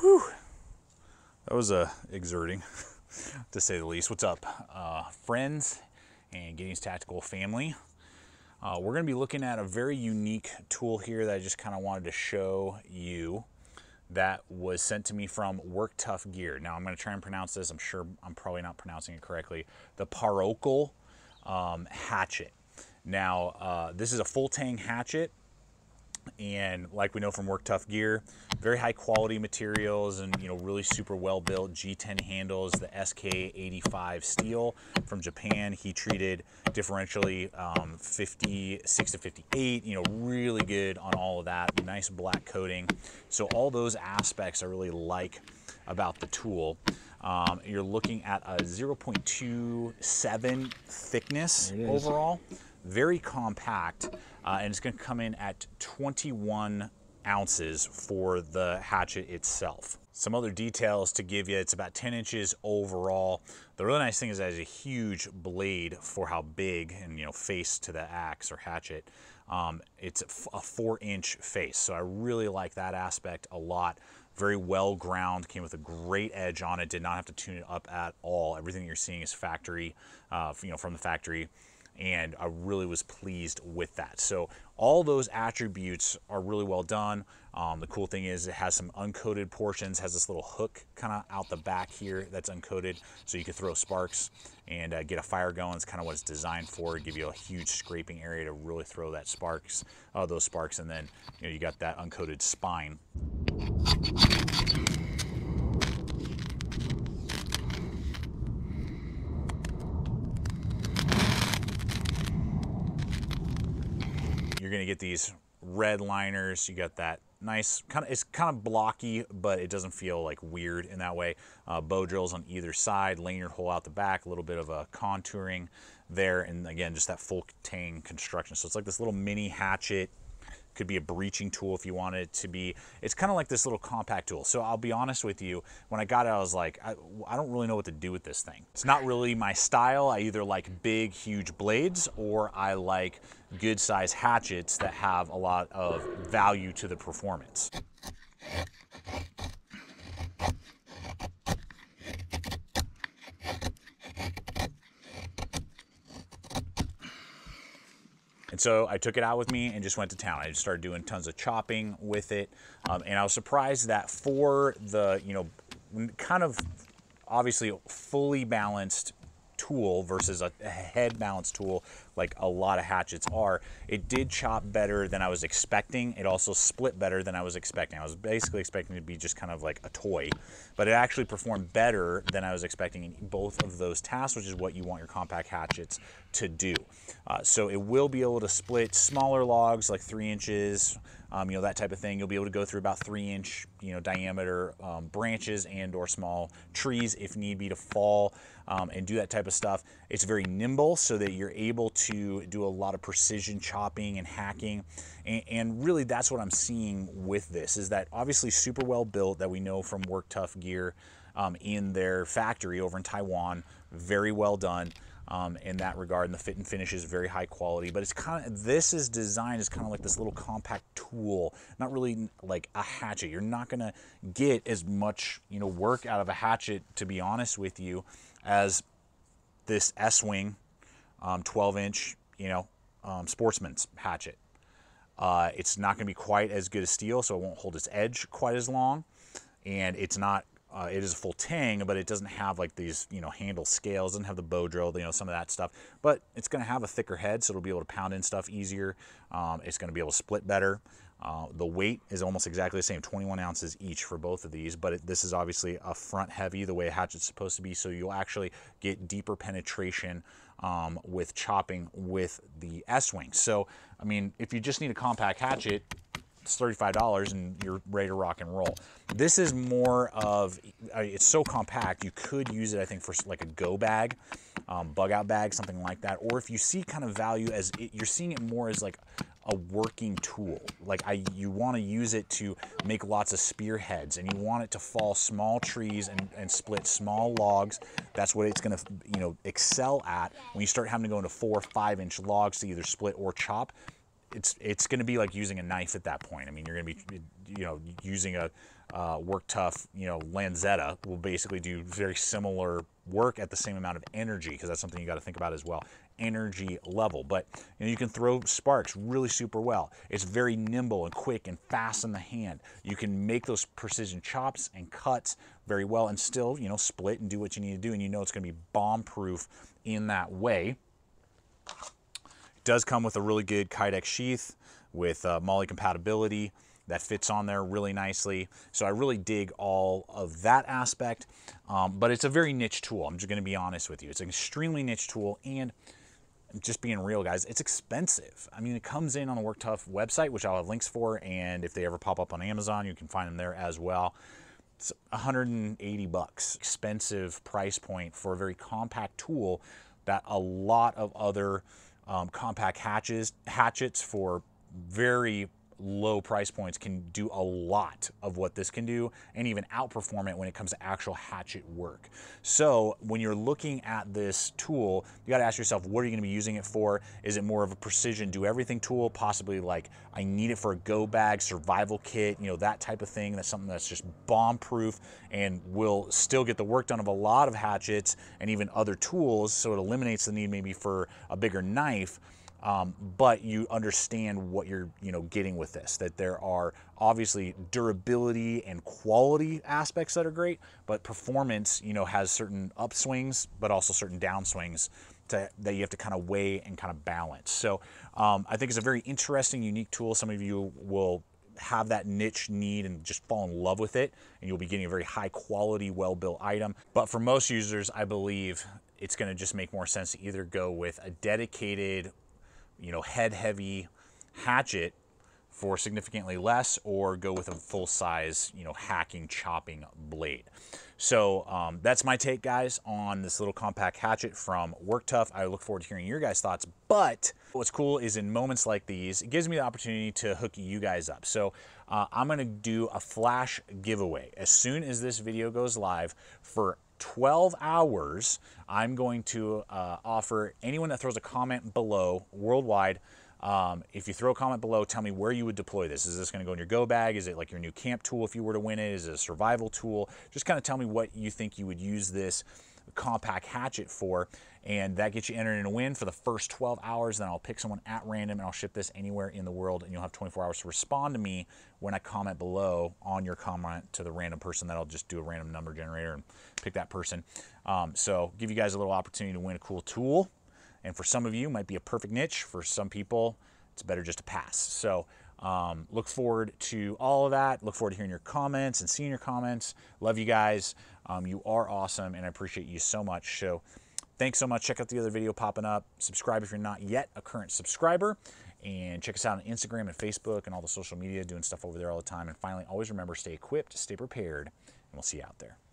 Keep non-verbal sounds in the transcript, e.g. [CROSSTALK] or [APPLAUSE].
Whew. That was uh, exerting, [LAUGHS] to say the least. What's up, uh, friends and Gideon's Tactical family? Uh, we're going to be looking at a very unique tool here that I just kind of wanted to show you that was sent to me from Work Tough Gear. Now I'm going to try and pronounce this. I'm sure I'm probably not pronouncing it correctly. The Parokal um, Hatchet. Now, uh, this is a full tang hatchet and like we know from work tough gear very high quality materials and you know really super well built g10 handles the sk85 steel from japan he treated differentially um, 56 to 58 you know really good on all of that nice black coating so all those aspects i really like about the tool um, you're looking at a 0.27 thickness overall very compact, uh, and it's gonna come in at 21 ounces for the hatchet itself. Some other details to give you, it's about 10 inches overall. The really nice thing is that has a huge blade for how big and you know face to the ax or hatchet. Um, it's a four inch face, so I really like that aspect a lot. Very well ground, came with a great edge on it, did not have to tune it up at all. Everything you're seeing is factory, uh, you know, from the factory and I really was pleased with that. So all those attributes are really well done. Um, the cool thing is it has some uncoated portions, has this little hook kind of out the back here that's uncoated, so you can throw sparks and uh, get a fire going. It's kind of what it's designed for. it give you a huge scraping area to really throw that sparks, uh, those sparks, and then you know you got that uncoated spine. You're going to get these red liners. You got that nice kind of it's kind of blocky but it doesn't feel like weird in that way uh, bow drills on either side lanyard hole out the back a little bit of a contouring there and again just that full tang construction so it's like this little mini hatchet could be a breaching tool if you wanted it to be. It's kind of like this little compact tool. So I'll be honest with you, when I got it, I was like, I, I don't really know what to do with this thing. It's not really my style. I either like big, huge blades or I like good size hatchets that have a lot of value to the performance. And so I took it out with me and just went to town. I just started doing tons of chopping with it. Um, and I was surprised that for the, you know, kind of obviously fully balanced tool versus a head balance tool like a lot of hatchets are. It did chop better than I was expecting. It also split better than I was expecting. I was basically expecting to be just kind of like a toy, but it actually performed better than I was expecting in both of those tasks, which is what you want your compact hatchets to do. Uh, so it will be able to split smaller logs like three inches, um, you know, that type of thing. You'll be able to go through about three inch, you know, diameter um, branches and or small trees if need be to fall um, and do that type of stuff. It's very nimble so that you're able to do a lot of precision chopping and hacking. And, and really that's what I'm seeing with this is that obviously super well built that we know from Work Tough Gear um, in their factory over in Taiwan, very well done um, in that regard. And the fit and finish is very high quality. But it's kind of this is designed as kind of like this little compact tool, not really like a hatchet. You're not going to get as much you know work out of a hatchet, to be honest with you, as this S-wing, 12-inch, um, you know, um, sportsman's hatchet. Uh, it's not going to be quite as good as steel, so it won't hold its edge quite as long, and it's not uh, it is a full tang, but it doesn't have like these, you know, handle scales, doesn't have the bow drill, you know, some of that stuff. But it's going to have a thicker head, so it'll be able to pound in stuff easier. Um, it's going to be able to split better. Uh, the weight is almost exactly the same, 21 ounces each for both of these, but it, this is obviously a front heavy, the way a hatchet's supposed to be, so you'll actually get deeper penetration um, with chopping with the S-Wing. So, I mean, if you just need a compact hatchet, it's $35 and you're ready to rock and roll. This is more of, uh, it's so compact, you could use it, I think, for like a go bag, um, bug out bag, something like that. Or if you see kind of value as, it, you're seeing it more as like a working tool. Like I, you want to use it to make lots of spearheads and you want it to fall small trees and, and split small logs. That's what it's going to, you know, excel at when you start having to go into four or five inch logs to either split or chop it's it's going to be like using a knife at that point. I mean, you're going to be you know using a uh, work tough you know Lanzetta will basically do very similar work at the same amount of energy because that's something you got to think about as well energy level but you, know, you can throw sparks really super well it's very nimble and quick and fast in the hand you can make those precision chops and cuts very well and still you know split and do what you need to do and you know it's going to be bomb proof in that way does come with a really good Kydex sheath with uh, Molly compatibility that fits on there really nicely. So I really dig all of that aspect, um, but it's a very niche tool. I'm just gonna be honest with you. It's an extremely niche tool and just being real guys, it's expensive. I mean, it comes in on the Work Tough website, which I'll have links for. And if they ever pop up on Amazon, you can find them there as well. It's 180 bucks, expensive price point for a very compact tool that a lot of other um, compact hatches, hatchets for very low price points can do a lot of what this can do and even outperform it when it comes to actual hatchet work. So when you're looking at this tool, you gotta ask yourself, what are you gonna be using it for? Is it more of a precision do everything tool? Possibly like, I need it for a go bag, survival kit, you know, that type of thing. That's something that's just bomb proof and will still get the work done of a lot of hatchets and even other tools. So it eliminates the need maybe for a bigger knife um, but you understand what you're you know getting with this that there are obviously durability and quality aspects that are great but performance you know has certain upswings but also certain downswings to, that you have to kind of weigh and kind of balance so um, i think it's a very interesting unique tool some of you will have that niche need and just fall in love with it and you'll be getting a very high quality well built item but for most users i believe it's going to just make more sense to either go with a dedicated you know, head heavy hatchet for significantly less or go with a full size, you know, hacking, chopping blade. So um, that's my take guys on this little compact hatchet from Work Tough. I look forward to hearing your guys thoughts, but what's cool is in moments like these, it gives me the opportunity to hook you guys up. So uh, I'm gonna do a flash giveaway. As soon as this video goes live for 12 hours, I'm going to uh, offer anyone that throws a comment below worldwide. Um, if you throw a comment below, tell me where you would deploy this. Is this going to go in your go bag? Is it like your new camp tool if you were to win it? Is it a survival tool? Just kind of tell me what you think you would use this compact hatchet for. And that gets you entered in a win for the first 12 hours. Then I'll pick someone at random and I'll ship this anywhere in the world. And you'll have 24 hours to respond to me when I comment below on your comment to the random person. That'll just do a random number generator and pick that person. Um, so give you guys a little opportunity to win a cool tool. And for some of you, might be a perfect niche. For some people, it's better just to pass. So um, look forward to all of that. Look forward to hearing your comments and seeing your comments. Love you guys. Um, you are awesome, and I appreciate you so much. So thanks so much. Check out the other video popping up. Subscribe if you're not yet a current subscriber. And check us out on Instagram and Facebook and all the social media, doing stuff over there all the time. And finally, always remember, stay equipped, stay prepared, and we'll see you out there.